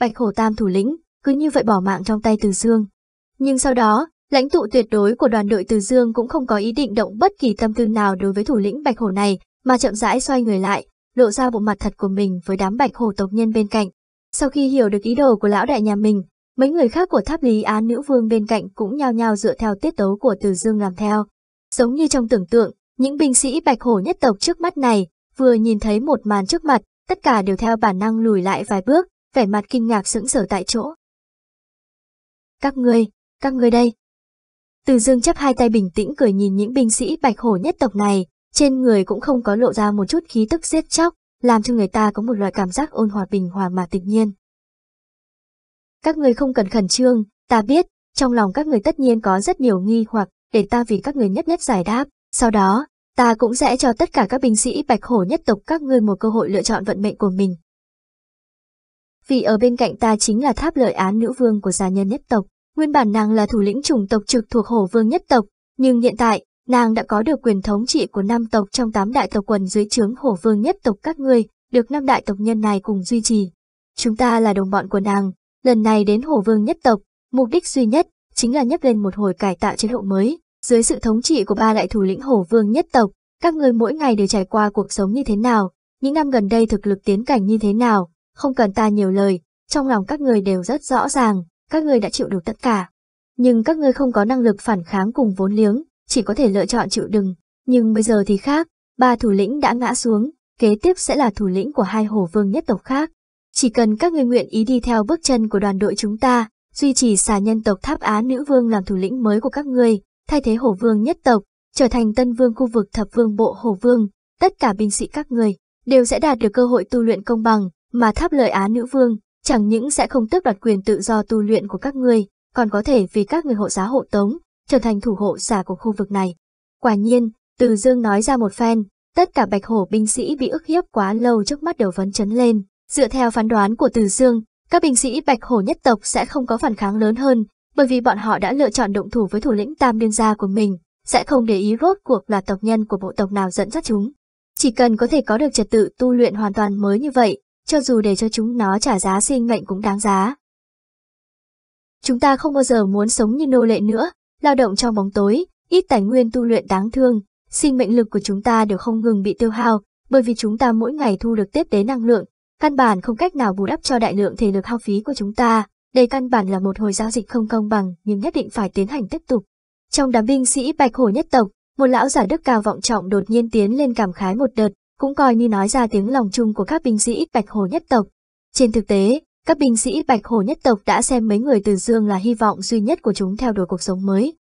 bạch Hổ tam thủ lĩnh, cứ như vậy bỏ mạng trong tay Từ Dương. Nhưng sau đó, lãnh tụ tuyệt đối của đoàn đội Từ Dương cũng không có ý định động bất kỳ tâm tư nào đối với thủ lĩnh bạch hổ này, mà chậm rãi xoay người lại, lộ ra bộ mặt thật của mình với đám bạch hổ tộc nhân bên cạnh. Sau khi hiểu được ý đồ của lão đại nhà mình, mấy người khác của tháp lý Á nữ vương bên cạnh cũng nhao nhao dựa theo tiết tấu của Từ Dương làm theo. Giống như trong tưởng tượng, những binh sĩ bạch hổ nhất tộc trước mắt này vừa nhìn thấy một màn trước mặt, tất cả đều theo bản năng lùi lại vài bước, vẻ mặt kinh ngạc sững sở tại chỗ. Các ngươi, các ngươi đây. Từ dương chấp hai tay bình tĩnh cười nhìn những binh sĩ bạch hổ nhất tộc này, trên người cũng không có lộ ra một chút khí tức giết chóc, làm cho người ta có một loại cảm giác ôn hòa bình hòa mà tự nhiên. Các người không cần khẩn trương, ta biết, trong lòng các người tất nhiên có rất nhiều nghi hoặc, để ta vì các người nhất nhất giải đáp, sau đó, ta cũng sẽ cho tất cả các binh sĩ bạch hổ nhất tộc các ngươi một cơ hội lựa chọn vận mệnh của mình, vì ở bên cạnh ta chính là tháp lợi án nữ vương của gia nhân nhất tộc. Nguyên bản nàng là thủ lĩnh chủng tộc trực thuộc hổ vương nhất tộc, nhưng hiện tại, nàng đã có được quyền thống trị của năm tộc trong tám đại tộc quần dưới trướng hổ vương nhất tộc các ngươi, được năm đại tộc nhân này cùng duy trì. Chúng ta là đồng bọn của nàng, lần này đến hổ vương nhất tộc, mục đích duy nhất chính là nhấp lên một hồi cải tạo chế độ mới, dưới sự thống trị của ba đại thủ lĩnh hổ vương nhất tộc, các ngươi mỗi ngày đều trải qua cuộc sống như thế nào, những năm gần đây thực lực tiến cảnh như thế nào, không cần ta nhiều lời, trong lòng các người đều rất rõ ràng, các người đã chịu đủ tất cả. Nhưng các người không có năng lực phản kháng cùng vốn liếng, chỉ có thể lựa chọn chịu đựng. Nhưng bây giờ thì khác, ba thủ lĩnh đã ngã xuống, kế tiếp sẽ là thủ lĩnh của hai hồ vương nhất tộc khác. Chỉ cần các người nguyện ý đi theo bước chân của đoàn đội chúng ta, duy trì xà nhân tộc Tháp Á Nữ Vương làm thủ lĩnh mới của các người, thay thế hổ vương nhất tộc, trở thành tân vương khu vực thập vương bộ hổ vương, tất cả binh sĩ các người đều sẽ đạt được cơ hội tu luyện công bằng, mà tháp lợi Á nữ vương, chẳng những sẽ không tước đoạt quyền tự do tu luyện của các ngươi, còn có thể vì các người hộ giá hộ tống, trở thành thủ hộ giả của khu vực này. Quả nhiên, Từ Dương nói ra một phen, tất cả bạch hổ binh sĩ bị ức hiếp quá lâu trước mắt đều vấn chấn lên. Dựa theo phán đoán của Từ Dương, các binh sĩ bạch hổ nhất tộc sẽ không có phản kháng lớn hơn, bởi vì bọn họ đã lựa chọn động thủ với thủ lĩnh tam điên gia của mình, sẽ không để ý rốt cuộc là tộc nhân của bộ tộc nào dẫn dắt chúng. Chỉ cần có thể có được trật tự tu luyện hoàn toàn mới như vậy, cho dù để cho chúng nó trả giá sinh mệnh cũng đáng giá. Chúng ta không bao giờ muốn sống như nô lệ nữa, lao động trong bóng tối, ít tài nguyên tu luyện đáng thương, sinh mệnh lực của chúng ta đều không ngừng bị tiêu hao, bởi vì chúng ta mỗi ngày thu được tiếp tế năng lượng, căn bản không cách nào bù đắp cho đại lượng thể lực hao phí của chúng ta. Đây căn bản là một hồi giao dịch không công bằng nhưng nhất định phải tiến hành tiếp tục. Trong đám binh sĩ Bạch Hổ nhất tộc, một lão giả đức cao vọng trọng đột nhiên tiến lên cảm khái một đợt, cũng coi như nói ra tiếng lòng chung của các binh sĩ Bạch Hồ nhất tộc. Trên thực tế, các binh sĩ Bạch Hồ nhất tộc đã xem mấy người từ dương là hy vọng duy nhất của chúng theo đuổi cuộc sống mới.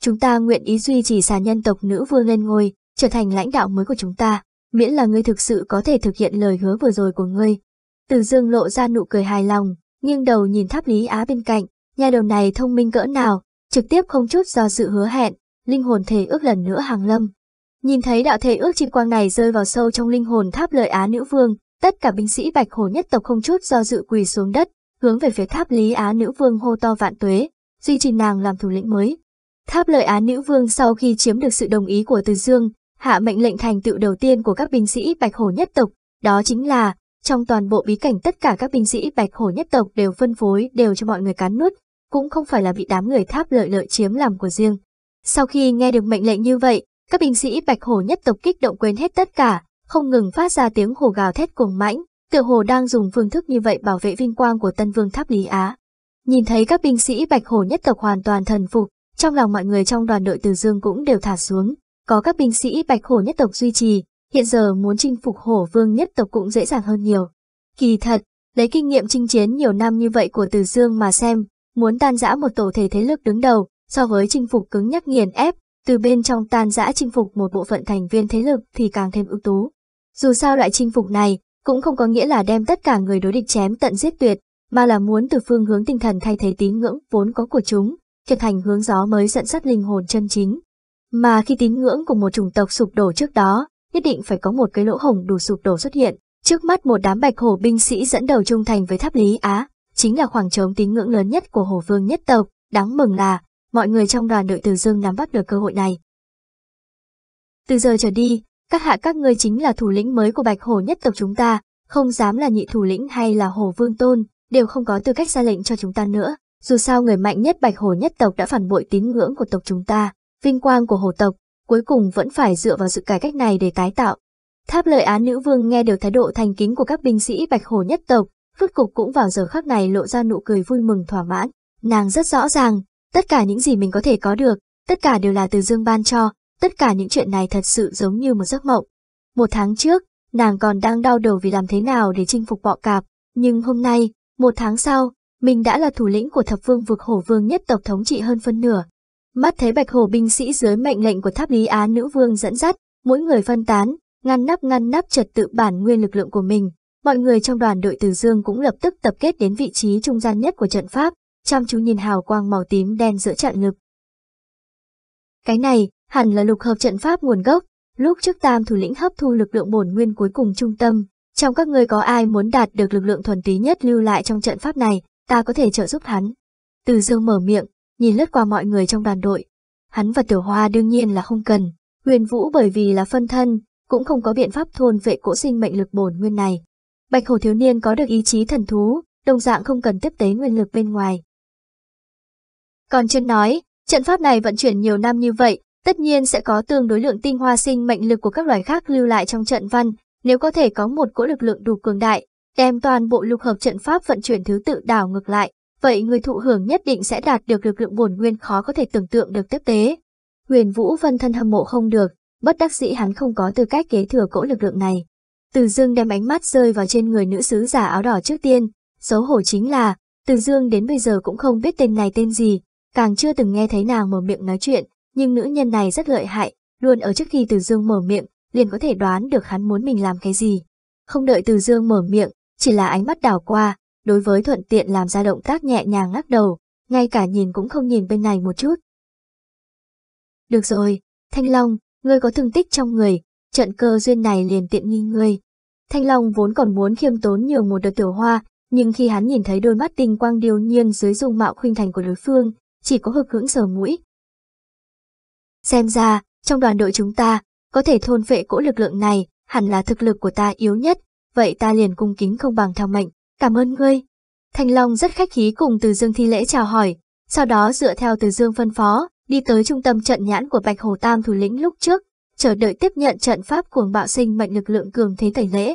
Chúng ta nguyện ý duy trì xà nhân tộc nữ vương lên ngôi, trở thành lãnh đạo mới của chúng ta, miễn là ngươi thực sự có thể thực hiện lời hứa vừa rồi của ngươi. Từ dương lộ ra nụ cười hài lòng, nghiêng đầu nhìn tháp lý á bên cạnh, nhà đầu này thông minh cỡ nào, trực tiếp không chút do sự hứa hẹn, linh hồn thể ước lần nữa hàng lâm. Nhìn thấy đạo thể ước chim quang này rơi vào sâu trong linh hồn tháp lợi Á nữ vương, tất cả binh sĩ bạch hổ nhất tộc không chút do dự quỳ xuống đất, hướng về phía tháp lý Á nữ vương hô to vạn tuế, duy trì nàng làm thủ lĩnh mới. Tháp lợi Á nữ vương sau khi chiếm được sự đồng ý của Từ Dương, hạ mệnh lệnh thành tựu đầu tiên của các binh sĩ bạch hổ nhất tộc, đó chính là trong toàn bộ bí cảnh tất cả các binh sĩ bạch hổ nhất tộc đều phân phối đều cho mọi người cắn nuốt, cũng không phải là bị đám người tháp lợi lợi chiếm làm của riêng. Sau khi nghe được mệnh lệnh như vậy, các binh sĩ bạch hổ nhất tộc kích động quên hết tất cả, không ngừng phát ra tiếng hổ gào thét cuồng mãnh, tựa hồ đang dùng phương thức như vậy bảo vệ vinh quang của Tân Vương Tháp Lý Á. Nhìn thấy các binh sĩ bạch hổ nhất tộc hoàn toàn thần phục, trong lòng mọi người trong đoàn đội Từ Dương cũng đều thả xuống, có các binh sĩ bạch hổ nhất tộc duy trì, hiện giờ muốn chinh phục hổ vương nhất tộc cũng dễ dàng hơn nhiều. Kỳ thật, lấy kinh nghiệm chinh chiến nhiều năm như vậy của Từ Dương mà xem, muốn tan rã một tổ thể thế lực đứng đầu so với chinh phục cứng nhắc nghiền ép từ bên trong tan giã chinh phục một bộ phận thành viên thế lực thì càng thêm ưu tú. Dù sao loại chinh phục này cũng không có nghĩa là đem tất cả người đối địch chém tận giết tuyệt, mà là muốn từ phương hướng tinh thần thay thế tín ngưỡng vốn có của chúng, trở thành hướng gió mới dẫn sát linh hồn chân chính. Mà khi tín ngưỡng của một chủng tộc sụp đổ trước đó, nhất định phải có một cái lỗ hổng đủ sụp đổ xuất hiện. Trước mắt một đám bạch hổ binh sĩ dẫn đầu trung thành với tháp lý Á, chính là khoảng trống tín ngưỡng lớn nhất của hổ vương nhất tộc. Đáng mừng là, mọi người trong đoàn đội Từ Dương nắm bắt được cơ hội này. Từ giờ trở đi, các hạ các ngươi chính là thủ lĩnh mới của Bạch Hổ nhất tộc chúng ta, không dám là nhị thủ lĩnh hay là Hổ Vương Tôn, đều không có tư cách ra lệnh cho chúng ta nữa. Dù sao người mạnh nhất Bạch Hổ nhất tộc đã phản bội tín ngưỡng của tộc chúng ta, vinh quang của hổ tộc, cuối cùng vẫn phải dựa vào sự cải cách này để tái tạo. Tháp lợi án nữ vương nghe được thái độ thành kính của các binh sĩ Bạch Hổ nhất tộc, phút cục cũng vào giờ khắc này lộ ra nụ cười vui mừng thỏa mãn. Nàng rất rõ ràng, Tất cả những gì mình có thể có được, tất cả đều là từ Dương ban cho, tất cả những chuyện này thật sự giống như một giấc mộng. Một tháng trước, nàng còn đang đau đầu vì làm thế nào để chinh phục bọ cạp, nhưng hôm nay, một tháng sau, mình đã là thủ lĩnh của thập vương vực hổ vương nhất tộc thống trị hơn phân nửa. Mắt thấy bạch hổ binh sĩ dưới mệnh lệnh của tháp lý á nữ vương dẫn dắt, mỗi người phân tán, ngăn nắp ngăn nắp trật tự bản nguyên lực lượng của mình. Mọi người trong đoàn đội từ dương cũng lập tức tập kết đến vị trí trung gian nhất của trận pháp, chăm chú nhìn hào quang màu tím đen giữa trận ngực. Cái này, hẳn là lục hợp trận pháp nguồn gốc, lúc trước tam thủ lĩnh hấp thu lực lượng bổn nguyên cuối cùng trung tâm, trong các ngươi có ai muốn đạt được lực lượng thuần túy nhất lưu lại trong trận pháp này, ta có thể trợ giúp hắn. Từ dương mở miệng, nhìn lướt qua mọi người trong đoàn đội. Hắn và tiểu hoa đương nhiên là không cần, huyền vũ bởi vì là phân thân, cũng không có biện pháp thôn vệ cỗ sinh mệnh lực bổn nguyên này. Bạch hồ thiếu niên có được ý chí thần thú, đồng dạng không cần tiếp tế nguyên lực bên ngoài, còn chân nói, trận pháp này vận chuyển nhiều năm như vậy, tất nhiên sẽ có tương đối lượng tinh hoa sinh mệnh lực của các loài khác lưu lại trong trận văn, nếu có thể có một cỗ lực lượng đủ cường đại, đem toàn bộ lục hợp trận pháp vận chuyển thứ tự đảo ngược lại, vậy người thụ hưởng nhất định sẽ đạt được lực lượng bổn nguyên khó có thể tưởng tượng được tiếp tế. Huyền Vũ Vân thân hâm mộ không được, bất đắc dĩ hắn không có tư cách kế thừa cỗ lực lượng này. Từ Dương đem ánh mắt rơi vào trên người nữ sứ giả áo đỏ trước tiên, xấu hổ chính là, Từ Dương đến bây giờ cũng không biết tên này tên gì, càng chưa từng nghe thấy nàng mở miệng nói chuyện, nhưng nữ nhân này rất lợi hại, luôn ở trước khi Từ Dương mở miệng, liền có thể đoán được hắn muốn mình làm cái gì. Không đợi Từ Dương mở miệng, chỉ là ánh mắt đảo qua, đối với thuận tiện làm ra động tác nhẹ nhàng ngắc đầu, ngay cả nhìn cũng không nhìn bên này một chút. Được rồi, Thanh Long, ngươi có thương tích trong người, trận cơ duyên này liền tiện nghi ngươi. Thanh Long vốn còn muốn khiêm tốn nhiều một đợt tiểu hoa, nhưng khi hắn nhìn thấy đôi mắt tinh quang điều nhiên dưới dung mạo khuynh thành của đối phương, chỉ có hực hững sờ mũi. Xem ra, trong đoàn đội chúng ta, có thể thôn vệ cỗ lực lượng này, hẳn là thực lực của ta yếu nhất, vậy ta liền cung kính không bằng theo mệnh, cảm ơn ngươi. Thanh Long rất khách khí cùng Từ Dương thi lễ chào hỏi, sau đó dựa theo Từ Dương phân phó, đi tới trung tâm trận nhãn của Bạch Hồ Tam thủ lĩnh lúc trước, chờ đợi tiếp nhận trận pháp cuồng bạo sinh mệnh lực lượng cường thế tẩy lễ.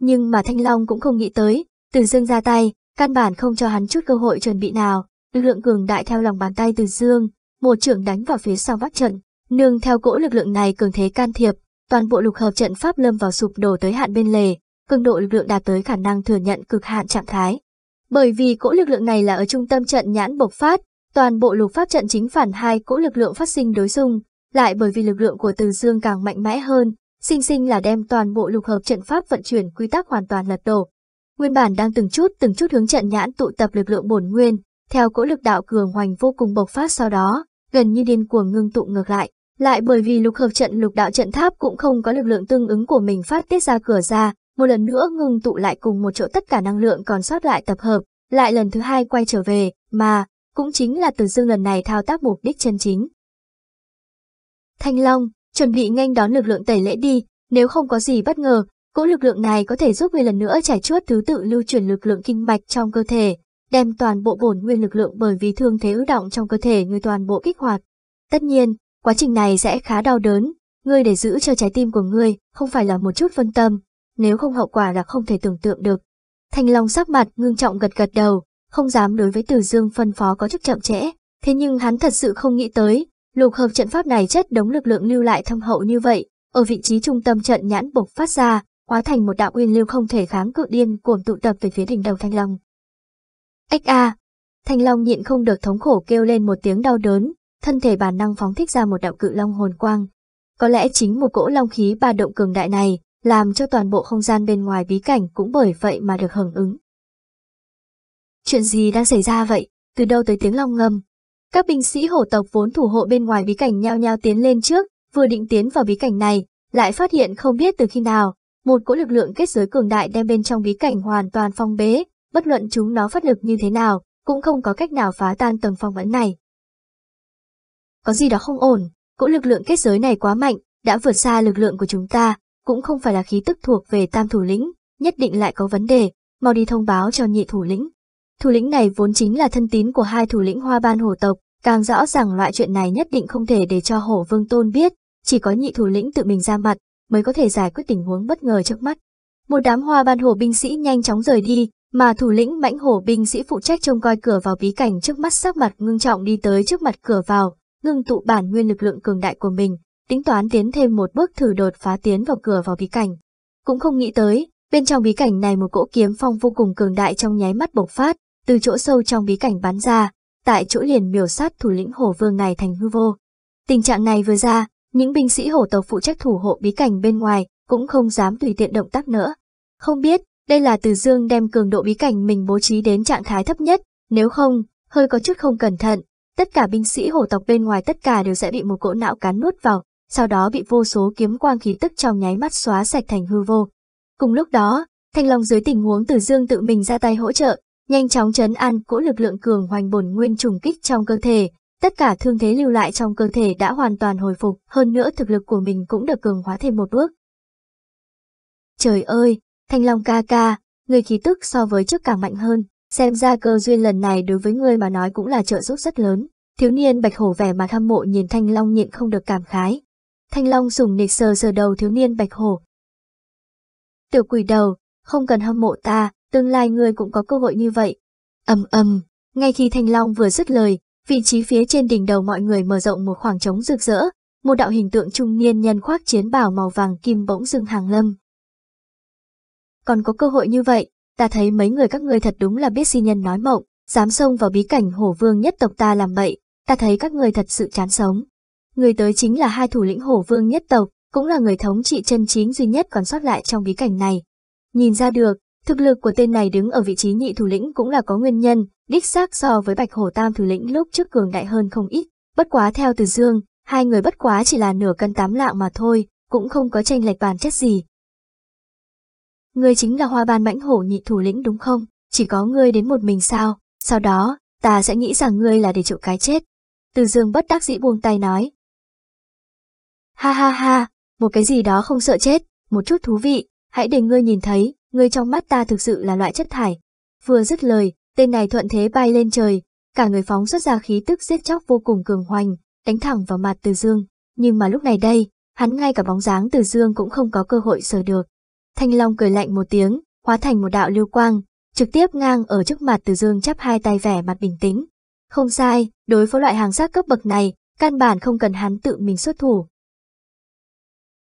Nhưng mà Thanh Long cũng không nghĩ tới, Từ Dương ra tay, căn bản không cho hắn chút cơ hội chuẩn bị nào lực lượng cường đại theo lòng bàn tay từ dương, một trưởng đánh vào phía sau vách trận, nương theo cỗ lực lượng này cường thế can thiệp, toàn bộ lục hợp trận pháp lâm vào sụp đổ tới hạn bên lề, cường độ lực lượng đạt tới khả năng thừa nhận cực hạn trạng thái. Bởi vì cỗ lực lượng này là ở trung tâm trận nhãn bộc phát, toàn bộ lục pháp trận chính phản hai cỗ lực lượng phát sinh đối xung, lại bởi vì lực lượng của Từ Dương càng mạnh mẽ hơn, sinh sinh là đem toàn bộ lục hợp trận pháp vận chuyển quy tắc hoàn toàn lật đổ. Nguyên bản đang từng chút từng chút hướng trận nhãn tụ tập lực lượng bổn nguyên, theo cỗ lực đạo cường hoành vô cùng bộc phát sau đó, gần như điên cuồng ngưng tụ ngược lại. Lại bởi vì lục hợp trận lục đạo trận tháp cũng không có lực lượng tương ứng của mình phát tiết ra cửa ra, một lần nữa ngưng tụ lại cùng một chỗ tất cả năng lượng còn sót lại tập hợp, lại lần thứ hai quay trở về, mà, cũng chính là từ dương lần này thao tác mục đích chân chính. Thanh Long, chuẩn bị nhanh đón lực lượng tẩy lễ đi, nếu không có gì bất ngờ, cỗ lực lượng này có thể giúp người lần nữa trải chuốt thứ tự lưu chuyển lực lượng kinh mạch trong cơ thể, đem toàn bộ bổn nguyên lực lượng bởi vì thương thế ứ động trong cơ thể người toàn bộ kích hoạt. Tất nhiên, quá trình này sẽ khá đau đớn, ngươi để giữ cho trái tim của ngươi không phải là một chút phân tâm, nếu không hậu quả là không thể tưởng tượng được. Thanh Long sắc mặt ngưng trọng gật gật đầu, không dám đối với Từ Dương phân phó có chút chậm trễ, thế nhưng hắn thật sự không nghĩ tới, lục hợp trận pháp này chất đống lực lượng lưu lại thâm hậu như vậy, ở vị trí trung tâm trận nhãn bộc phát ra, hóa thành một đạo uyên lưu không thể kháng cự điên cuồng tụ tập về phía đỉnh đầu Thanh Long. Ếch a! Thanh Long nhịn không được thống khổ kêu lên một tiếng đau đớn, thân thể bản năng phóng thích ra một đạo cự long hồn quang. Có lẽ chính một cỗ long khí ba động cường đại này, làm cho toàn bộ không gian bên ngoài bí cảnh cũng bởi vậy mà được hưởng ứng. Chuyện gì đang xảy ra vậy? Từ đâu tới tiếng long ngâm? Các binh sĩ hổ tộc vốn thủ hộ bên ngoài bí cảnh nhao nhao tiến lên trước, vừa định tiến vào bí cảnh này, lại phát hiện không biết từ khi nào, một cỗ lực lượng kết giới cường đại đem bên trong bí cảnh hoàn toàn phong bế, bất luận chúng nó phát lực như thế nào, cũng không có cách nào phá tan tầng phong ấn này. Có gì đó không ổn, cỗ lực lượng kết giới này quá mạnh, đã vượt xa lực lượng của chúng ta, cũng không phải là khí tức thuộc về tam thủ lĩnh, nhất định lại có vấn đề, mau đi thông báo cho nhị thủ lĩnh. Thủ lĩnh này vốn chính là thân tín của hai thủ lĩnh hoa ban hổ tộc, càng rõ rằng loại chuyện này nhất định không thể để cho hổ vương tôn biết, chỉ có nhị thủ lĩnh tự mình ra mặt mới có thể giải quyết tình huống bất ngờ trước mắt. Một đám hoa ban hổ binh sĩ nhanh chóng rời đi, mà thủ lĩnh mãnh hổ binh sĩ phụ trách trông coi cửa vào bí cảnh trước mắt sắc mặt ngưng trọng đi tới trước mặt cửa vào, ngưng tụ bản nguyên lực lượng cường đại của mình, tính toán tiến thêm một bước thử đột phá tiến vào cửa vào bí cảnh. Cũng không nghĩ tới, bên trong bí cảnh này một cỗ kiếm phong vô cùng cường đại trong nháy mắt bộc phát, từ chỗ sâu trong bí cảnh bắn ra, tại chỗ liền miểu sát thủ lĩnh hổ vương này thành hư vô. Tình trạng này vừa ra, những binh sĩ hổ tộc phụ trách thủ hộ bí cảnh bên ngoài cũng không dám tùy tiện động tác nữa. Không biết, đây là từ dương đem cường độ bí cảnh mình bố trí đến trạng thái thấp nhất, nếu không, hơi có chút không cẩn thận, tất cả binh sĩ hổ tộc bên ngoài tất cả đều sẽ bị một cỗ não cán nuốt vào, sau đó bị vô số kiếm quang khí tức trong nháy mắt xóa sạch thành hư vô. Cùng lúc đó, Thanh Long dưới tình huống Từ Dương tự mình ra tay hỗ trợ, nhanh chóng chấn an cỗ lực lượng cường hoành bổn nguyên trùng kích trong cơ thể, tất cả thương thế lưu lại trong cơ thể đã hoàn toàn hồi phục, hơn nữa thực lực của mình cũng được cường hóa thêm một bước. Trời ơi, Thanh Long ca ca, người khí tức so với trước càng mạnh hơn, xem ra cơ duyên lần này đối với người mà nói cũng là trợ giúp rất lớn. Thiếu niên bạch hổ vẻ mặt hâm mộ nhìn Thanh Long nhịn không được cảm khái. Thanh Long dùng nịch sờ sờ đầu thiếu niên bạch hổ. Tiểu quỷ đầu, không cần hâm mộ ta, tương lai người cũng có cơ hội như vậy. ầm ầm, ngay khi Thanh Long vừa dứt lời, vị trí phía trên đỉnh đầu mọi người mở rộng một khoảng trống rực rỡ, một đạo hình tượng trung niên nhân khoác chiến bào màu vàng kim bỗng dưng hàng lâm, còn có cơ hội như vậy, ta thấy mấy người các ngươi thật đúng là biết si nhân nói mộng, dám xông vào bí cảnh hổ vương nhất tộc ta làm bậy, ta thấy các người thật sự chán sống. Người tới chính là hai thủ lĩnh hổ vương nhất tộc, cũng là người thống trị chân chính duy nhất còn sót lại trong bí cảnh này. Nhìn ra được, thực lực của tên này đứng ở vị trí nhị thủ lĩnh cũng là có nguyên nhân, đích xác so với bạch hổ tam thủ lĩnh lúc trước cường đại hơn không ít, bất quá theo từ dương, hai người bất quá chỉ là nửa cân tám lạng mà thôi, cũng không có tranh lệch bản chất gì, ngươi chính là hoa ban mãnh hổ nhị thủ lĩnh đúng không? Chỉ có ngươi đến một mình sao? Sau đó, ta sẽ nghĩ rằng ngươi là để chịu cái chết. Từ dương bất đắc dĩ buông tay nói. Ha ha ha, một cái gì đó không sợ chết, một chút thú vị, hãy để ngươi nhìn thấy, ngươi trong mắt ta thực sự là loại chất thải. Vừa dứt lời, tên này thuận thế bay lên trời, cả người phóng xuất ra khí tức giết chóc vô cùng cường hoành, đánh thẳng vào mặt từ dương. Nhưng mà lúc này đây, hắn ngay cả bóng dáng từ dương cũng không có cơ hội sờ được. Thanh Long cười lạnh một tiếng, hóa thành một đạo lưu quang, trực tiếp ngang ở trước mặt Từ Dương chắp hai tay vẻ mặt bình tĩnh. Không sai, đối với loại hàng sát cấp bậc này, căn bản không cần hắn tự mình xuất thủ.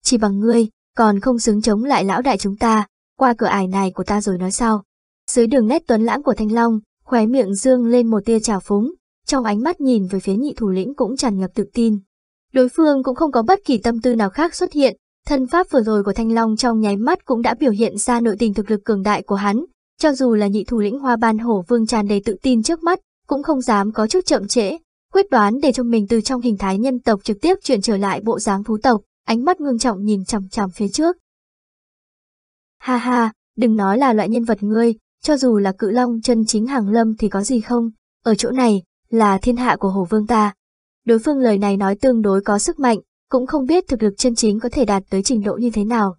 Chỉ bằng ngươi, còn không xứng chống lại lão đại chúng ta, qua cửa ải này của ta rồi nói sau. Dưới đường nét tuấn lãng của Thanh Long, khóe miệng dương lên một tia trào phúng, trong ánh mắt nhìn về phía nhị thủ lĩnh cũng tràn ngập tự tin. Đối phương cũng không có bất kỳ tâm tư nào khác xuất hiện, Thân pháp vừa rồi của Thanh Long trong nháy mắt cũng đã biểu hiện ra nội tình thực lực cường đại của hắn, cho dù là nhị thủ lĩnh Hoa Ban Hổ Vương tràn đầy tự tin trước mắt, cũng không dám có chút chậm trễ, quyết đoán để cho mình từ trong hình thái nhân tộc trực tiếp chuyển trở lại bộ dáng thú tộc, ánh mắt ngưng trọng nhìn chằm chằm phía trước. Ha ha, đừng nói là loại nhân vật ngươi, cho dù là cự long chân chính hàng lâm thì có gì không, ở chỗ này, là thiên hạ của hổ vương ta. Đối phương lời này nói tương đối có sức mạnh, cũng không biết thực lực chân chính có thể đạt tới trình độ như thế nào.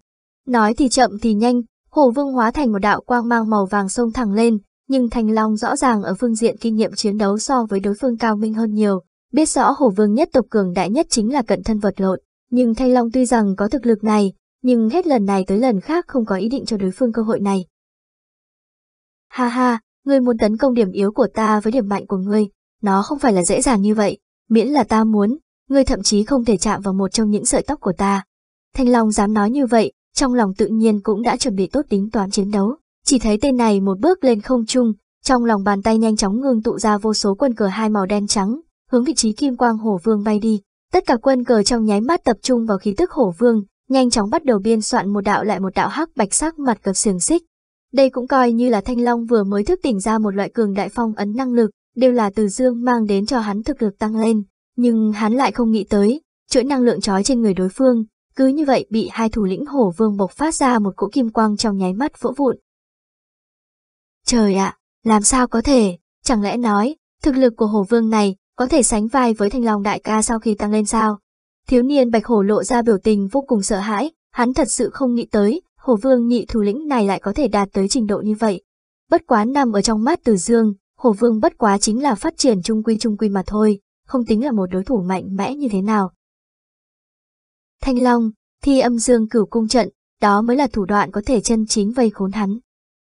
Nói thì chậm thì nhanh, Hồ Vương hóa thành một đạo quang mang màu vàng sông thẳng lên, nhưng thanh Long rõ ràng ở phương diện kinh nghiệm chiến đấu so với đối phương cao minh hơn nhiều, biết rõ Hồ Vương nhất tộc cường đại nhất chính là cận thân vật lộn, nhưng Thanh Long tuy rằng có thực lực này, nhưng hết lần này tới lần khác không có ý định cho đối phương cơ hội này. Ha ha, ngươi muốn tấn công điểm yếu của ta với điểm mạnh của ngươi, nó không phải là dễ dàng như vậy, miễn là ta muốn, ngươi thậm chí không thể chạm vào một trong những sợi tóc của ta. Thanh Long dám nói như vậy, trong lòng tự nhiên cũng đã chuẩn bị tốt tính toán chiến đấu. Chỉ thấy tên này một bước lên không trung, trong lòng bàn tay nhanh chóng ngưng tụ ra vô số quân cờ hai màu đen trắng, hướng vị trí kim quang hổ vương bay đi. Tất cả quân cờ trong nháy mắt tập trung vào khí tức hổ vương, nhanh chóng bắt đầu biên soạn một đạo lại một đạo hắc bạch sắc mặt cập xiềng xích. Đây cũng coi như là Thanh Long vừa mới thức tỉnh ra một loại cường đại phong ấn năng lực, đều là từ dương mang đến cho hắn thực lực tăng lên nhưng hắn lại không nghĩ tới, chuỗi năng lượng trói trên người đối phương, cứ như vậy bị hai thủ lĩnh hổ vương bộc phát ra một cỗ kim quang trong nháy mắt vỗ vụn. Trời ạ, làm sao có thể, chẳng lẽ nói, thực lực của hổ vương này có thể sánh vai với thanh long đại ca sau khi tăng lên sao? Thiếu niên bạch hổ lộ ra biểu tình vô cùng sợ hãi, hắn thật sự không nghĩ tới, hổ vương nhị thủ lĩnh này lại có thể đạt tới trình độ như vậy. Bất quá nằm ở trong mắt từ dương, hổ vương bất quá chính là phát triển trung quy trung quy mà thôi, không tính là một đối thủ mạnh mẽ như thế nào. Thanh Long, thi âm dương cửu cung trận, đó mới là thủ đoạn có thể chân chính vây khốn hắn.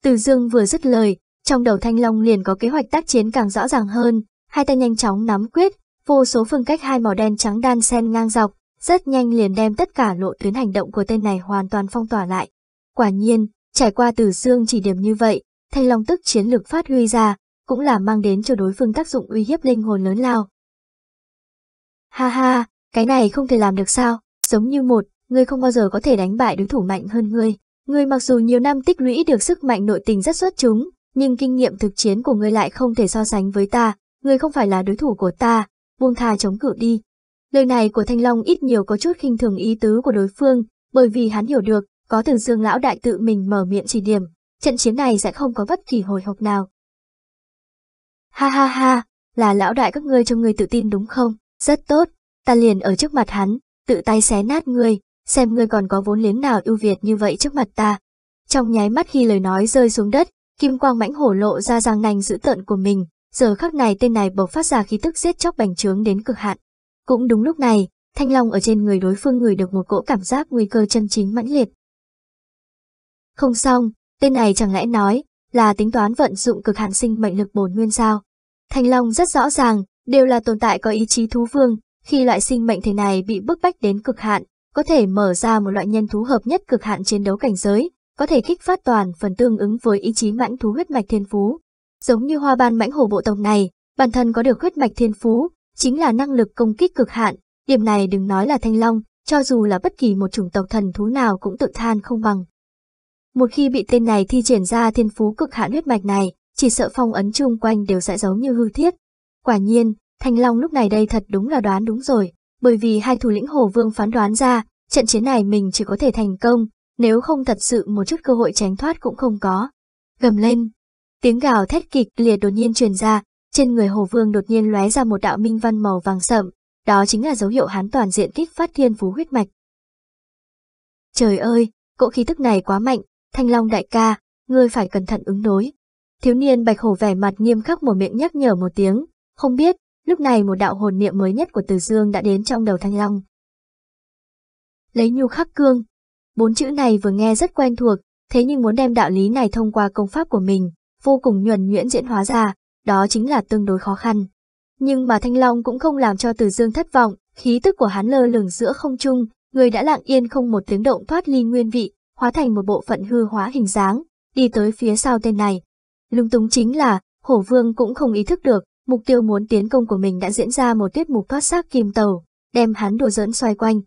Từ dương vừa dứt lời, trong đầu Thanh Long liền có kế hoạch tác chiến càng rõ ràng hơn, hai tay nhanh chóng nắm quyết, vô số phương cách hai màu đen trắng đan xen ngang dọc, rất nhanh liền đem tất cả lộ tuyến hành động của tên này hoàn toàn phong tỏa lại. Quả nhiên, trải qua từ dương chỉ điểm như vậy, Thanh Long tức chiến lược phát huy ra, cũng là mang đến cho đối phương tác dụng uy hiếp linh hồn lớn lao. Ha ha, cái này không thể làm được sao, giống như một, ngươi không bao giờ có thể đánh bại đối thủ mạnh hơn ngươi. Ngươi mặc dù nhiều năm tích lũy được sức mạnh nội tình rất xuất chúng, nhưng kinh nghiệm thực chiến của ngươi lại không thể so sánh với ta, ngươi không phải là đối thủ của ta, buông tha chống cự đi. Lời này của Thanh Long ít nhiều có chút khinh thường ý tứ của đối phương, bởi vì hắn hiểu được, có từ dương lão đại tự mình mở miệng chỉ điểm, trận chiến này sẽ không có bất kỳ hồi hộp nào. Ha ha ha, là lão đại các ngươi cho ngươi tự tin đúng không? Rất tốt, ta liền ở trước mặt hắn, tự tay xé nát ngươi, xem ngươi còn có vốn liếng nào ưu việt như vậy trước mặt ta. Trong nháy mắt khi lời nói rơi xuống đất, kim quang mãnh hổ lộ ra răng nanh dữ tợn của mình, giờ khắc này tên này bộc phát ra khí tức giết chóc bành trướng đến cực hạn. Cũng đúng lúc này, thanh long ở trên người đối phương người được một cỗ cảm giác nguy cơ chân chính mãnh liệt. Không xong, tên này chẳng lẽ nói là tính toán vận dụng cực hạn sinh mệnh lực bổn nguyên sao? Thanh long rất rõ ràng, đều là tồn tại có ý chí thú vương, khi loại sinh mệnh thế này bị bức bách đến cực hạn, có thể mở ra một loại nhân thú hợp nhất cực hạn chiến đấu cảnh giới, có thể kích phát toàn phần tương ứng với ý chí mãnh thú huyết mạch thiên phú. Giống như hoa ban mãnh hổ bộ tộc này, bản thân có được huyết mạch thiên phú, chính là năng lực công kích cực hạn, điểm này đừng nói là thanh long, cho dù là bất kỳ một chủng tộc thần thú nào cũng tự than không bằng. Một khi bị tên này thi triển ra thiên phú cực hạn huyết mạch này, chỉ sợ phong ấn chung quanh đều sẽ giống như hư thiết. Quả nhiên, Thanh Long lúc này đây thật đúng là đoán đúng rồi, bởi vì hai thủ lĩnh Hồ Vương phán đoán ra, trận chiến này mình chỉ có thể thành công, nếu không thật sự một chút cơ hội tránh thoát cũng không có. Gầm lên, tiếng gào thét kịch liệt đột nhiên truyền ra, trên người Hồ Vương đột nhiên lóe ra một đạo minh văn màu vàng sậm, đó chính là dấu hiệu hắn toàn diện kích phát thiên phú huyết mạch. Trời ơi, cỗ khí tức này quá mạnh, Thanh Long đại ca, ngươi phải cẩn thận ứng đối. Thiếu niên Bạch Hổ vẻ mặt nghiêm khắc mở miệng nhắc nhở một tiếng, không biết Lúc này một đạo hồn niệm mới nhất của Từ Dương đã đến trong đầu Thanh Long. Lấy nhu khắc cương. Bốn chữ này vừa nghe rất quen thuộc, thế nhưng muốn đem đạo lý này thông qua công pháp của mình, vô cùng nhuần nhuyễn diễn hóa ra, đó chính là tương đối khó khăn. Nhưng mà Thanh Long cũng không làm cho Từ Dương thất vọng, khí tức của hắn lơ lửng giữa không trung, người đã lặng yên không một tiếng động thoát ly nguyên vị, hóa thành một bộ phận hư hóa hình dáng, đi tới phía sau tên này. Lung túng chính là, Hổ Vương cũng không ý thức được, Mục tiêu muốn tiến công của mình đã diễn ra một tiết mục phát sắc kìm tàu, đem hắn đùa giỡn xoay quanh.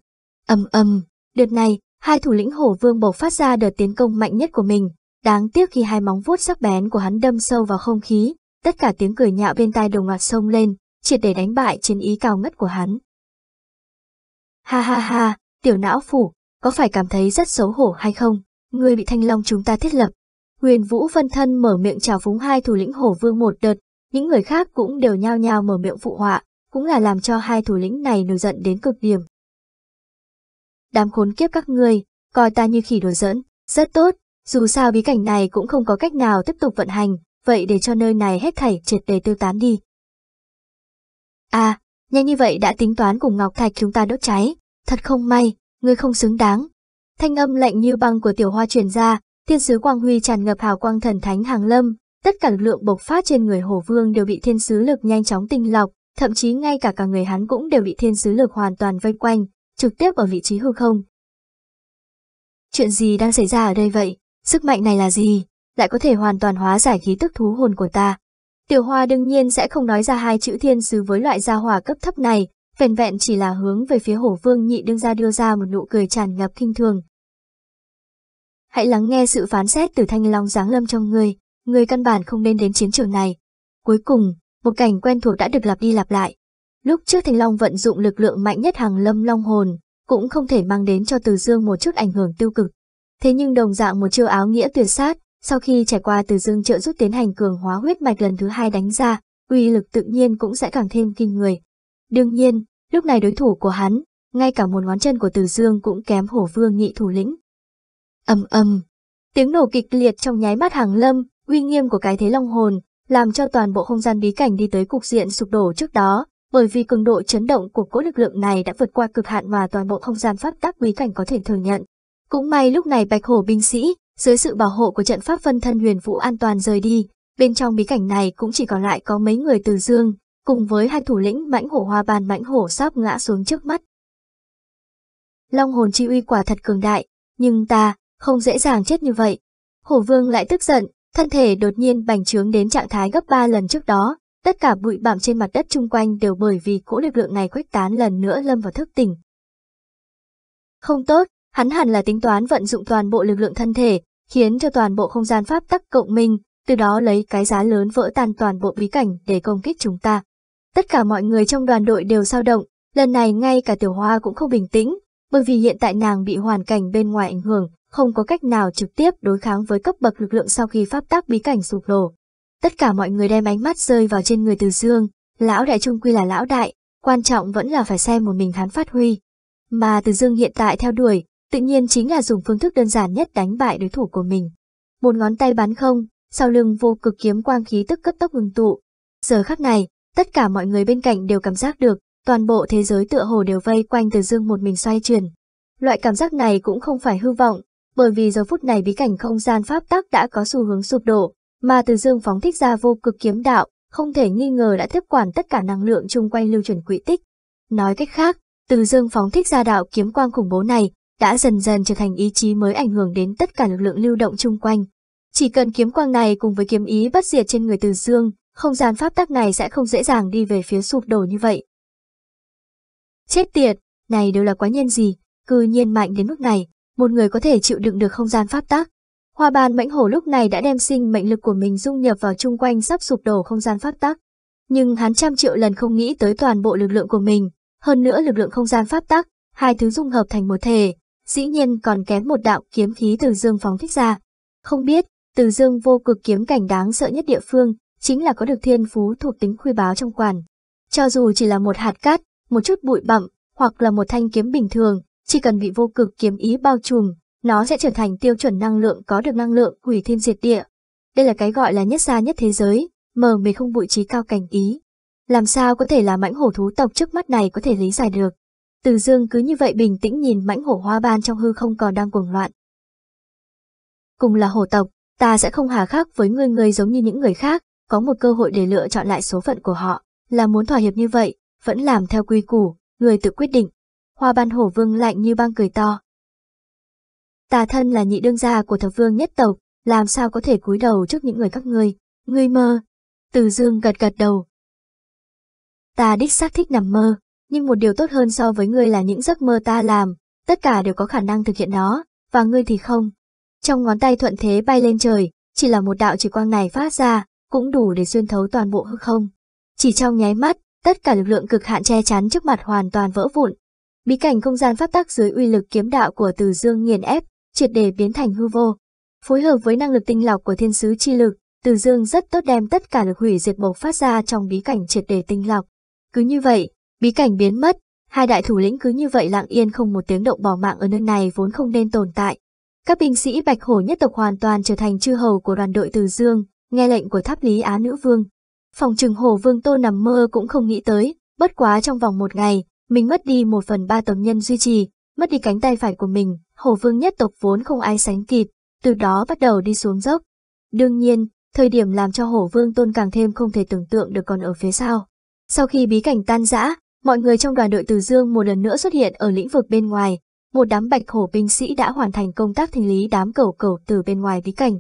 ầm ầm, đợt này, hai thủ lĩnh hổ vương bộc phát ra đợt tiến công mạnh nhất của mình. Đáng tiếc khi hai móng vuốt sắc bén của hắn đâm sâu vào không khí, tất cả tiếng cười nhạo bên tai đồng loạt sông lên, triệt để đánh bại chiến ý cao ngất của hắn. Ha ha ha, tiểu não phủ, có phải cảm thấy rất xấu hổ hay không? Người bị thanh long chúng ta thiết lập. Huyền Vũ phân thân mở miệng chào phúng hai thủ lĩnh hổ vương một đợt, những người khác cũng đều nhao nhao mở miệng phụ họa, cũng là làm cho hai thủ lĩnh này nổi giận đến cực điểm. Đám khốn kiếp các ngươi, coi ta như khỉ đồ giỡn, rất tốt, dù sao bí cảnh này cũng không có cách nào tiếp tục vận hành, vậy để cho nơi này hết thảy triệt đề tiêu tán đi. À, nhanh như vậy đã tính toán cùng Ngọc Thạch chúng ta đốt cháy, thật không may, ngươi không xứng đáng. Thanh âm lạnh như băng của tiểu hoa truyền ra, tiên sứ Quang Huy tràn ngập hào quang thần thánh hàng lâm, Tất cả lượng bộc phát trên người Hồ Vương đều bị thiên sứ lực nhanh chóng tinh lọc, thậm chí ngay cả cả người hắn cũng đều bị thiên sứ lực hoàn toàn vây quanh, trực tiếp ở vị trí hư không. Chuyện gì đang xảy ra ở đây vậy? Sức mạnh này là gì? Lại có thể hoàn toàn hóa giải khí tức thú hồn của ta. Tiểu Hoa đương nhiên sẽ không nói ra hai chữ thiên sứ với loại gia hỏa cấp thấp này, vẻn vẹn chỉ là hướng về phía hổ vương nhị đương ra đưa ra một nụ cười tràn ngập kinh thường. Hãy lắng nghe sự phán xét từ thanh long giáng lâm trong người, người căn bản không nên đến chiến trường này. Cuối cùng, một cảnh quen thuộc đã được lặp đi lặp lại. Lúc trước Thành Long vận dụng lực lượng mạnh nhất hàng lâm long hồn, cũng không thể mang đến cho Từ Dương một chút ảnh hưởng tiêu cực. Thế nhưng đồng dạng một chiêu áo nghĩa tuyệt sát, sau khi trải qua Từ Dương trợ giúp tiến hành cường hóa huyết mạch lần thứ hai đánh ra, uy lực tự nhiên cũng sẽ càng thêm kinh người. Đương nhiên, lúc này đối thủ của hắn, ngay cả một ngón chân của Từ Dương cũng kém hổ vương nhị thủ lĩnh. Âm âm, tiếng nổ kịch liệt trong nháy mắt hàng lâm, uy nghiêm của cái thế long hồn, làm cho toàn bộ không gian bí cảnh đi tới cục diện sụp đổ trước đó, bởi vì cường độ chấn động của cỗ lực lượng này đã vượt qua cực hạn mà toàn bộ không gian pháp tắc bí cảnh có thể thừa nhận. Cũng may lúc này Bạch Hổ binh sĩ, dưới sự bảo hộ của trận pháp phân thân huyền vũ an toàn rời đi, bên trong bí cảnh này cũng chỉ còn lại có mấy người từ dương, cùng với hai thủ lĩnh mãnh hổ hoa bàn mãnh hổ sáp ngã xuống trước mắt. Long hồn chi uy quả thật cường đại, nhưng ta không dễ dàng chết như vậy. Hổ vương lại tức giận, Thân thể đột nhiên bành trướng đến trạng thái gấp 3 lần trước đó, tất cả bụi bặm trên mặt đất chung quanh đều bởi vì cỗ lực lượng này khuếch tán lần nữa lâm vào thức tỉnh. Không tốt, hắn hẳn là tính toán vận dụng toàn bộ lực lượng thân thể, khiến cho toàn bộ không gian pháp tắc cộng minh, từ đó lấy cái giá lớn vỡ tan toàn bộ bí cảnh để công kích chúng ta. Tất cả mọi người trong đoàn đội đều sao động, lần này ngay cả tiểu hoa cũng không bình tĩnh, bởi vì hiện tại nàng bị hoàn cảnh bên ngoài ảnh hưởng, không có cách nào trực tiếp đối kháng với cấp bậc lực lượng sau khi pháp tắc bí cảnh sụp đổ. Tất cả mọi người đem ánh mắt rơi vào trên người Từ Dương, lão đại trung quy là lão đại, quan trọng vẫn là phải xem một mình hắn phát huy. Mà Từ Dương hiện tại theo đuổi, tự nhiên chính là dùng phương thức đơn giản nhất đánh bại đối thủ của mình. Một ngón tay bắn không, sau lưng vô cực kiếm quang khí tức cấp tốc ngừng tụ. Giờ khắc này, tất cả mọi người bên cạnh đều cảm giác được, toàn bộ thế giới tựa hồ đều vây quanh Từ Dương một mình xoay chuyển. Loại cảm giác này cũng không phải hư vọng, bởi vì giờ phút này bí cảnh không gian pháp tắc đã có xu hướng sụp đổ, mà từ dương phóng thích ra vô cực kiếm đạo, không thể nghi ngờ đã tiếp quản tất cả năng lượng chung quanh lưu chuyển quỹ tích. Nói cách khác, từ dương phóng thích ra đạo kiếm quang khủng bố này, đã dần dần trở thành ý chí mới ảnh hưởng đến tất cả lực lượng lưu động chung quanh. Chỉ cần kiếm quang này cùng với kiếm ý bất diệt trên người từ dương, không gian pháp tắc này sẽ không dễ dàng đi về phía sụp đổ như vậy. Chết tiệt, này đều là quá nhân gì, cư nhiên mạnh đến mức này một người có thể chịu đựng được không gian pháp tắc. Hoa bàn mãnh hổ lúc này đã đem sinh mệnh lực của mình dung nhập vào chung quanh sắp sụp đổ không gian pháp tắc. Nhưng hắn trăm triệu lần không nghĩ tới toàn bộ lực lượng của mình, hơn nữa lực lượng không gian pháp tắc, hai thứ dung hợp thành một thể, dĩ nhiên còn kém một đạo kiếm khí từ dương phóng thích ra. Không biết, từ dương vô cực kiếm cảnh đáng sợ nhất địa phương, chính là có được thiên phú thuộc tính khuy báo trong quản. Cho dù chỉ là một hạt cát, một chút bụi bặm, hoặc là một thanh kiếm bình thường, chỉ cần bị vô cực kiếm ý bao trùm, nó sẽ trở thành tiêu chuẩn năng lượng có được năng lượng quỷ thiên diệt địa. Đây là cái gọi là nhất xa nhất thế giới, mờ mề không bụi trí cao cảnh ý. Làm sao có thể là mãnh hổ thú tộc trước mắt này có thể lý giải được. Từ dương cứ như vậy bình tĩnh nhìn mãnh hổ hoa ban trong hư không còn đang cuồng loạn. Cùng là hổ tộc, ta sẽ không hà khắc với người người giống như những người khác, có một cơ hội để lựa chọn lại số phận của họ, là muốn thỏa hiệp như vậy, vẫn làm theo quy củ, người tự quyết định hoa ban hổ vương lạnh như băng cười to. Tà thân là nhị đương gia của thập vương nhất tộc, làm sao có thể cúi đầu trước những người các ngươi, ngươi mơ. Từ dương gật gật đầu. Ta đích xác thích nằm mơ, nhưng một điều tốt hơn so với ngươi là những giấc mơ ta làm, tất cả đều có khả năng thực hiện nó, và ngươi thì không. Trong ngón tay thuận thế bay lên trời, chỉ là một đạo chỉ quang này phát ra, cũng đủ để xuyên thấu toàn bộ hư không. Chỉ trong nháy mắt, tất cả lực lượng cực hạn che chắn trước mặt hoàn toàn vỡ vụn, Bí cảnh không gian pháp tắc dưới uy lực kiếm đạo của Từ Dương nghiền ép, triệt để biến thành hư vô. Phối hợp với năng lực tinh lọc của thiên sứ chi lực, Từ Dương rất tốt đem tất cả lực hủy diệt bộc phát ra trong bí cảnh triệt để tinh lọc. Cứ như vậy, bí cảnh biến mất, hai đại thủ lĩnh cứ như vậy lặng yên không một tiếng động bỏ mạng ở nơi này vốn không nên tồn tại. Các binh sĩ Bạch Hổ nhất tộc hoàn toàn trở thành chư hầu của đoàn đội Từ Dương, nghe lệnh của tháp lý Á Nữ Vương. Phòng trừng Hồ Vương Tô nằm mơ cũng không nghĩ tới, bất quá trong vòng một ngày, mình mất đi một phần ba tầm nhân duy trì, mất đi cánh tay phải của mình, hổ vương nhất tộc vốn không ai sánh kịp, từ đó bắt đầu đi xuống dốc. Đương nhiên, thời điểm làm cho hổ vương tôn càng thêm không thể tưởng tượng được còn ở phía sau. Sau khi bí cảnh tan rã, mọi người trong đoàn đội từ dương một lần nữa xuất hiện ở lĩnh vực bên ngoài, một đám bạch hổ binh sĩ đã hoàn thành công tác thanh lý đám cầu cầu từ bên ngoài bí cảnh.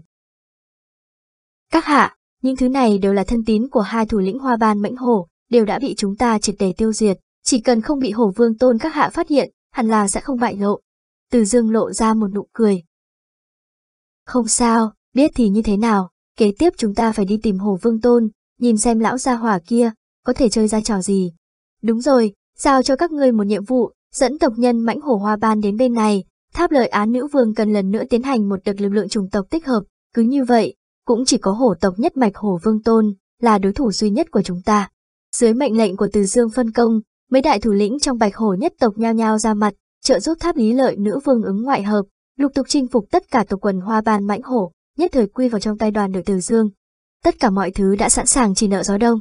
Các hạ, những thứ này đều là thân tín của hai thủ lĩnh hoa ban mãnh hổ, đều đã bị chúng ta triệt để tiêu diệt. Chỉ cần không bị hổ vương tôn các hạ phát hiện, hẳn là sẽ không bại lộ. Từ dương lộ ra một nụ cười. Không sao, biết thì như thế nào, kế tiếp chúng ta phải đi tìm hổ vương tôn, nhìn xem lão gia hỏa kia, có thể chơi ra trò gì. Đúng rồi, giao cho các ngươi một nhiệm vụ, dẫn tộc nhân mãnh hổ hoa ban đến bên này, tháp lợi án nữ vương cần lần nữa tiến hành một đợt lực lượng chủng tộc tích hợp, cứ như vậy, cũng chỉ có hổ tộc nhất mạch hổ vương tôn, là đối thủ duy nhất của chúng ta. Dưới mệnh lệnh của Từ Dương phân công, Mấy đại thủ lĩnh trong bạch hổ nhất tộc nhao nhao ra mặt, trợ giúp tháp lý lợi nữ vương ứng ngoại hợp, lục tục chinh phục tất cả tộc quần hoa bàn mãnh hổ, nhất thời quy vào trong tay đoàn đội Từ Dương. Tất cả mọi thứ đã sẵn sàng chỉ nợ gió đông.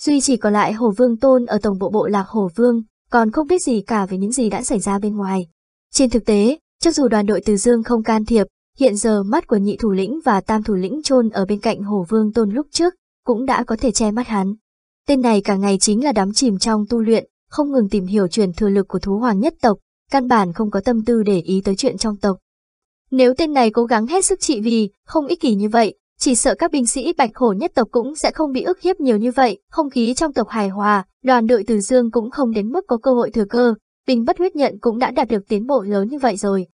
Duy chỉ còn lại hồ vương tôn ở tổng bộ bộ lạc hồ vương, còn không biết gì cả về những gì đã xảy ra bên ngoài. Trên thực tế, cho dù đoàn đội Từ Dương không can thiệp, hiện giờ mắt của nhị thủ lĩnh và tam thủ lĩnh chôn ở bên cạnh hồ vương tôn lúc trước, cũng đã có thể che mắt hắn. Tên này cả ngày chính là đắm chìm trong tu luyện, không ngừng tìm hiểu truyền thừa lực của thú hoàng nhất tộc, căn bản không có tâm tư để ý tới chuyện trong tộc. Nếu tên này cố gắng hết sức trị vì, không ích kỷ như vậy, chỉ sợ các binh sĩ bạch hổ nhất tộc cũng sẽ không bị ức hiếp nhiều như vậy, không khí trong tộc hài hòa, đoàn đội từ dương cũng không đến mức có cơ hội thừa cơ, bình bất huyết nhận cũng đã đạt được tiến bộ lớn như vậy rồi.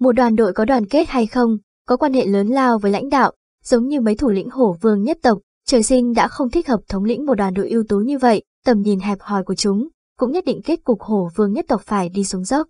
Một đoàn đội có đoàn kết hay không, có quan hệ lớn lao với lãnh đạo, giống như mấy thủ lĩnh hổ vương nhất tộc, trời sinh đã không thích hợp thống lĩnh một đoàn đội ưu tú như vậy, tầm nhìn hẹp hòi của chúng, cũng nhất định kết cục hổ vương nhất tộc phải đi xuống dốc.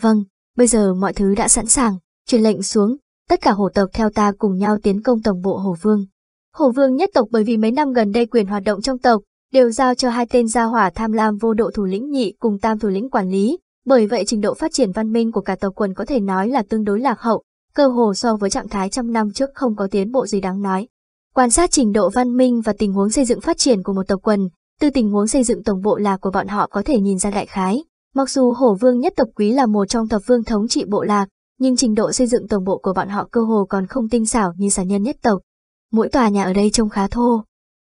Vâng, bây giờ mọi thứ đã sẵn sàng, truyền lệnh xuống, tất cả hổ tộc theo ta cùng nhau tiến công tổng bộ hổ vương. Hổ vương nhất tộc bởi vì mấy năm gần đây quyền hoạt động trong tộc, đều giao cho hai tên gia hỏa tham lam vô độ thủ lĩnh nhị cùng tam thủ lĩnh quản lý, bởi vậy trình độ phát triển văn minh của cả tộc quần có thể nói là tương đối lạc hậu, cơ hồ so với trạng thái trăm năm trước không có tiến bộ gì đáng nói. Quan sát trình độ văn minh và tình huống xây dựng phát triển của một tộc quần, từ tình huống xây dựng tổng bộ lạc của bọn họ có thể nhìn ra đại khái, mặc dù hổ vương nhất tộc quý là một trong tập vương thống trị bộ lạc, nhưng trình độ xây dựng tổng bộ của bọn họ cơ hồ còn không tinh xảo như xà nhân nhất tộc. Mỗi tòa nhà ở đây trông khá thô.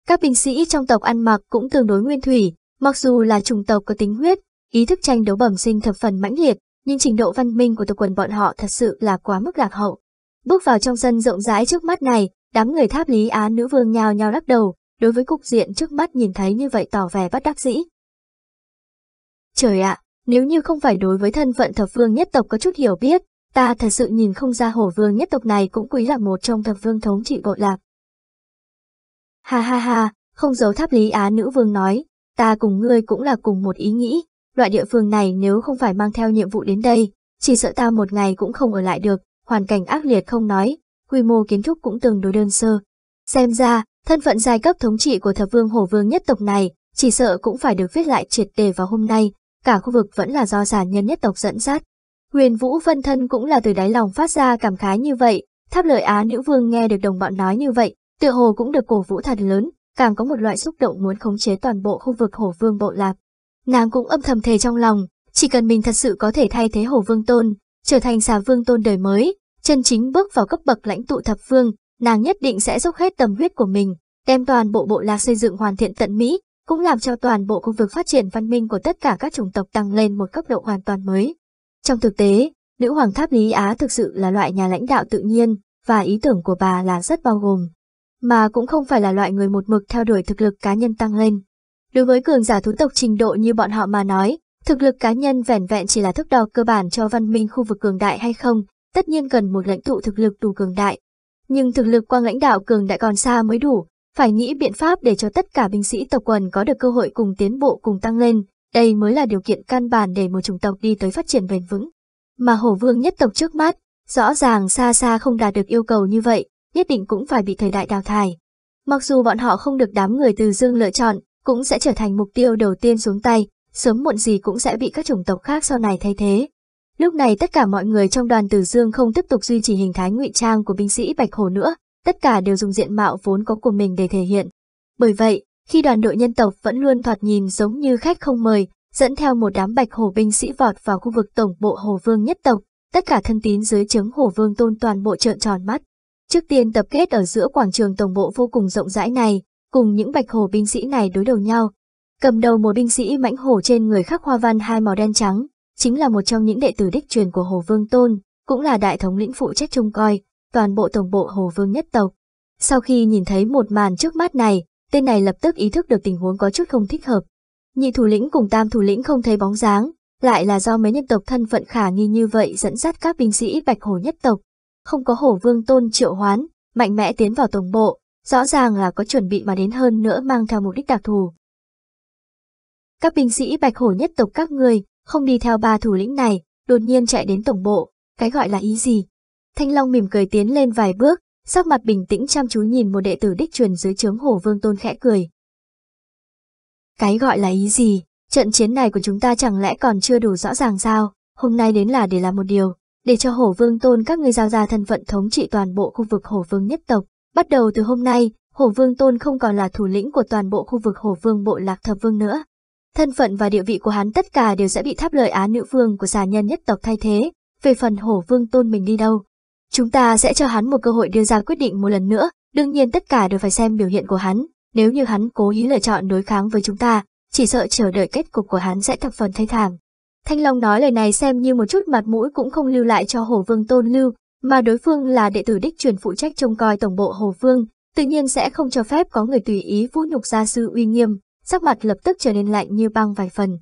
Các binh sĩ trong tộc ăn mặc cũng tương đối nguyên thủy, mặc dù là chủng tộc có tính huyết, ý thức tranh đấu bẩm sinh thập phần mãnh liệt, nhưng trình độ văn minh của tộc quần bọn họ thật sự là quá mức lạc hậu. Bước vào trong sân rộng rãi trước mắt này, đám người tháp lý á nữ vương nhào nhào lắc đầu, đối với cục diện trước mắt nhìn thấy như vậy tỏ vẻ bất đắc dĩ. Trời ạ, nếu như không phải đối với thân phận thập vương nhất tộc có chút hiểu biết, ta thật sự nhìn không ra hổ vương nhất tộc này cũng quý là một trong thập vương thống trị bộ lạc. Ha ha ha, không giấu tháp lý á nữ vương nói, ta cùng ngươi cũng là cùng một ý nghĩ, loại địa phương này nếu không phải mang theo nhiệm vụ đến đây, chỉ sợ ta một ngày cũng không ở lại được, hoàn cảnh ác liệt không nói, quy mô kiến trúc cũng tương đối đơn sơ. Xem ra, Thân phận giai cấp thống trị của thập vương hổ vương nhất tộc này chỉ sợ cũng phải được viết lại triệt đề vào hôm nay, cả khu vực vẫn là do giả nhân nhất tộc dẫn dắt. Huyền Vũ phân thân cũng là từ đáy lòng phát ra cảm khái như vậy, tháp lợi Á nữ vương nghe được đồng bọn nói như vậy, tựa hồ cũng được cổ vũ thật lớn, càng có một loại xúc động muốn khống chế toàn bộ khu vực hổ vương bộ lạc. Nàng cũng âm thầm thề trong lòng, chỉ cần mình thật sự có thể thay thế hổ vương tôn, trở thành xà vương tôn đời mới, chân chính bước vào cấp bậc lãnh tụ thập vương, nàng nhất định sẽ dốc hết tầm huyết của mình, đem toàn bộ bộ lạc xây dựng hoàn thiện tận mỹ, cũng làm cho toàn bộ khu vực phát triển văn minh của tất cả các chủng tộc tăng lên một cấp độ hoàn toàn mới. Trong thực tế, nữ hoàng tháp Lý Á thực sự là loại nhà lãnh đạo tự nhiên, và ý tưởng của bà là rất bao gồm. Mà cũng không phải là loại người một mực theo đuổi thực lực cá nhân tăng lên. Đối với cường giả thú tộc trình độ như bọn họ mà nói, thực lực cá nhân vẻn vẹn chỉ là thước đo cơ bản cho văn minh khu vực cường đại hay không, tất nhiên cần một lãnh tụ thực lực đủ cường đại, nhưng thực lực quang lãnh đạo cường đại còn xa mới đủ, phải nghĩ biện pháp để cho tất cả binh sĩ tộc quần có được cơ hội cùng tiến bộ cùng tăng lên, đây mới là điều kiện căn bản để một chủng tộc đi tới phát triển bền vững. Mà hổ vương nhất tộc trước mắt, rõ ràng xa xa không đạt được yêu cầu như vậy, nhất định cũng phải bị thời đại đào thải. Mặc dù bọn họ không được đám người từ dương lựa chọn, cũng sẽ trở thành mục tiêu đầu tiên xuống tay, sớm muộn gì cũng sẽ bị các chủng tộc khác sau này thay thế. Lúc này tất cả mọi người trong đoàn Tử Dương không tiếp tục duy trì hình thái ngụy trang của binh sĩ Bạch Hồ nữa, tất cả đều dùng diện mạo vốn có của mình để thể hiện. Bởi vậy, khi đoàn đội nhân tộc vẫn luôn thoạt nhìn giống như khách không mời, dẫn theo một đám Bạch Hồ binh sĩ vọt vào khu vực tổng bộ Hồ Vương nhất tộc, tất cả thân tín dưới trướng Hồ Vương Tôn toàn bộ trợn tròn mắt. Trước tiên tập kết ở giữa quảng trường tổng bộ vô cùng rộng rãi này, cùng những Bạch Hồ binh sĩ này đối đầu nhau. Cầm đầu một binh sĩ mãnh hổ trên người khắc hoa văn hai màu đen trắng, chính là một trong những đệ tử đích truyền của Hồ Vương Tôn, cũng là đại thống lĩnh phụ trách trông coi, toàn bộ tổng bộ Hồ Vương nhất tộc. Sau khi nhìn thấy một màn trước mắt này, tên này lập tức ý thức được tình huống có chút không thích hợp. Nhị thủ lĩnh cùng tam thủ lĩnh không thấy bóng dáng, lại là do mấy nhân tộc thân phận khả nghi như vậy dẫn dắt các binh sĩ bạch hồ nhất tộc. Không có Hồ Vương Tôn triệu hoán, mạnh mẽ tiến vào tổng bộ, rõ ràng là có chuẩn bị mà đến hơn nữa mang theo mục đích đặc thù. Các binh sĩ bạch hổ nhất tộc các người không đi theo ba thủ lĩnh này, đột nhiên chạy đến tổng bộ, cái gọi là ý gì? Thanh Long mỉm cười tiến lên vài bước, sắc mặt bình tĩnh chăm chú nhìn một đệ tử đích truyền dưới trướng Hồ Vương Tôn khẽ cười. Cái gọi là ý gì? Trận chiến này của chúng ta chẳng lẽ còn chưa đủ rõ ràng sao? Hôm nay đến là để làm một điều, để cho Hổ Vương Tôn các ngươi giao ra thân phận thống trị toàn bộ khu vực Hổ Vương nhất tộc. Bắt đầu từ hôm nay, Hổ Vương Tôn không còn là thủ lĩnh của toàn bộ khu vực Hổ Vương bộ lạc thập vương nữa, thân phận và địa vị của hắn tất cả đều sẽ bị tháp lời á nữ vương của xà nhân nhất tộc thay thế, về phần hổ vương tôn mình đi đâu. Chúng ta sẽ cho hắn một cơ hội đưa ra quyết định một lần nữa, đương nhiên tất cả đều phải xem biểu hiện của hắn, nếu như hắn cố ý lựa chọn đối kháng với chúng ta, chỉ sợ chờ đợi kết cục của hắn sẽ thập phần thay thảm. Thanh Long nói lời này xem như một chút mặt mũi cũng không lưu lại cho Hổ Vương Tôn Lưu, mà đối phương là đệ tử đích truyền phụ trách trông coi tổng bộ Hồ Vương, tự nhiên sẽ không cho phép có người tùy ý vũ nhục gia sư uy nghiêm, sắc mặt lập tức trở nên lạnh như băng vài phần.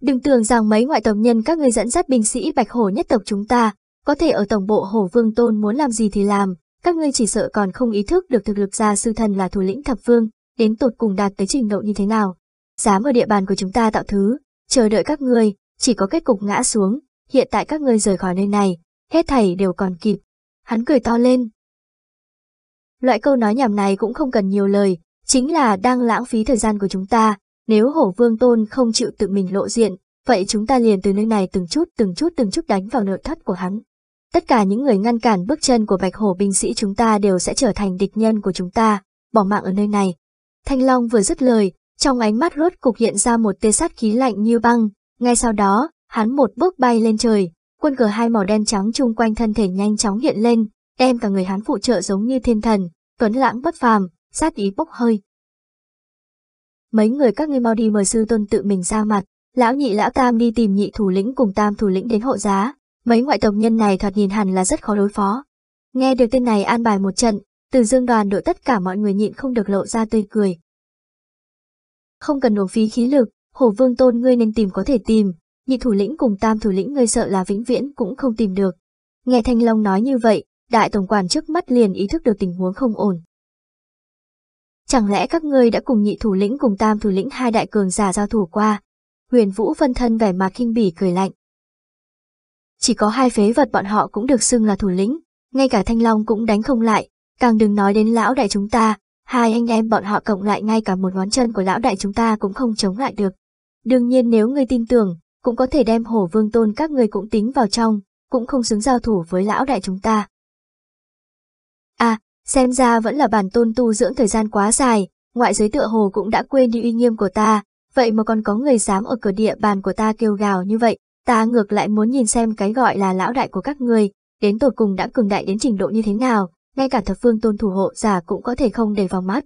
Đừng tưởng rằng mấy ngoại tộc nhân các ngươi dẫn dắt binh sĩ bạch hổ nhất tộc chúng ta, có thể ở tổng bộ hổ vương tôn muốn làm gì thì làm, các ngươi chỉ sợ còn không ý thức được thực lực gia sư thần là thủ lĩnh thập vương, đến tột cùng đạt tới trình độ như thế nào. Dám ở địa bàn của chúng ta tạo thứ, chờ đợi các ngươi, chỉ có kết cục ngã xuống, hiện tại các ngươi rời khỏi nơi này, hết thảy đều còn kịp. Hắn cười to lên. Loại câu nói nhảm này cũng không cần nhiều lời, chính là đang lãng phí thời gian của chúng ta. Nếu hổ vương tôn không chịu tự mình lộ diện, vậy chúng ta liền từ nơi này từng chút từng chút từng chút đánh vào nội thất của hắn. Tất cả những người ngăn cản bước chân của bạch hổ binh sĩ chúng ta đều sẽ trở thành địch nhân của chúng ta, bỏ mạng ở nơi này. Thanh Long vừa dứt lời, trong ánh mắt rốt cục hiện ra một tia sát khí lạnh như băng, ngay sau đó, hắn một bước bay lên trời, quân cờ hai màu đen trắng chung quanh thân thể nhanh chóng hiện lên, đem cả người hắn phụ trợ giống như thiên thần, tuấn lãng bất phàm, sát ý bốc hơi. Mấy người các ngươi mau đi mời sư tôn tự mình ra mặt, lão nhị lão tam đi tìm nhị thủ lĩnh cùng tam thủ lĩnh đến hộ giá, mấy ngoại tộc nhân này thoạt nhìn hẳn là rất khó đối phó. Nghe được tên này an bài một trận, từ dương đoàn đội tất cả mọi người nhịn không được lộ ra tươi cười. Không cần nổ phí khí lực, hổ vương tôn ngươi nên tìm có thể tìm, nhị thủ lĩnh cùng tam thủ lĩnh ngươi sợ là vĩnh viễn cũng không tìm được. Nghe Thanh Long nói như vậy, đại tổng quản trước mắt liền ý thức được tình huống không ổn. Chẳng lẽ các ngươi đã cùng nhị thủ lĩnh cùng tam thủ lĩnh hai đại cường giả giao thủ qua? Huyền Vũ phân thân vẻ mặt kinh bỉ cười lạnh. Chỉ có hai phế vật bọn họ cũng được xưng là thủ lĩnh, ngay cả Thanh Long cũng đánh không lại, càng đừng nói đến lão đại chúng ta, hai anh em bọn họ cộng lại ngay cả một ngón chân của lão đại chúng ta cũng không chống lại được. Đương nhiên nếu người tin tưởng, cũng có thể đem hổ vương tôn các người cũng tính vào trong, cũng không xứng giao thủ với lão đại chúng ta. À, Xem ra vẫn là bản tôn tu dưỡng thời gian quá dài, ngoại giới tựa hồ cũng đã quên đi uy nghiêm của ta, vậy mà còn có người dám ở cửa địa bàn của ta kêu gào như vậy, ta ngược lại muốn nhìn xem cái gọi là lão đại của các người, đến tột cùng đã cường đại đến trình độ như thế nào, ngay cả thập phương tôn thủ hộ giả cũng có thể không để vào mắt.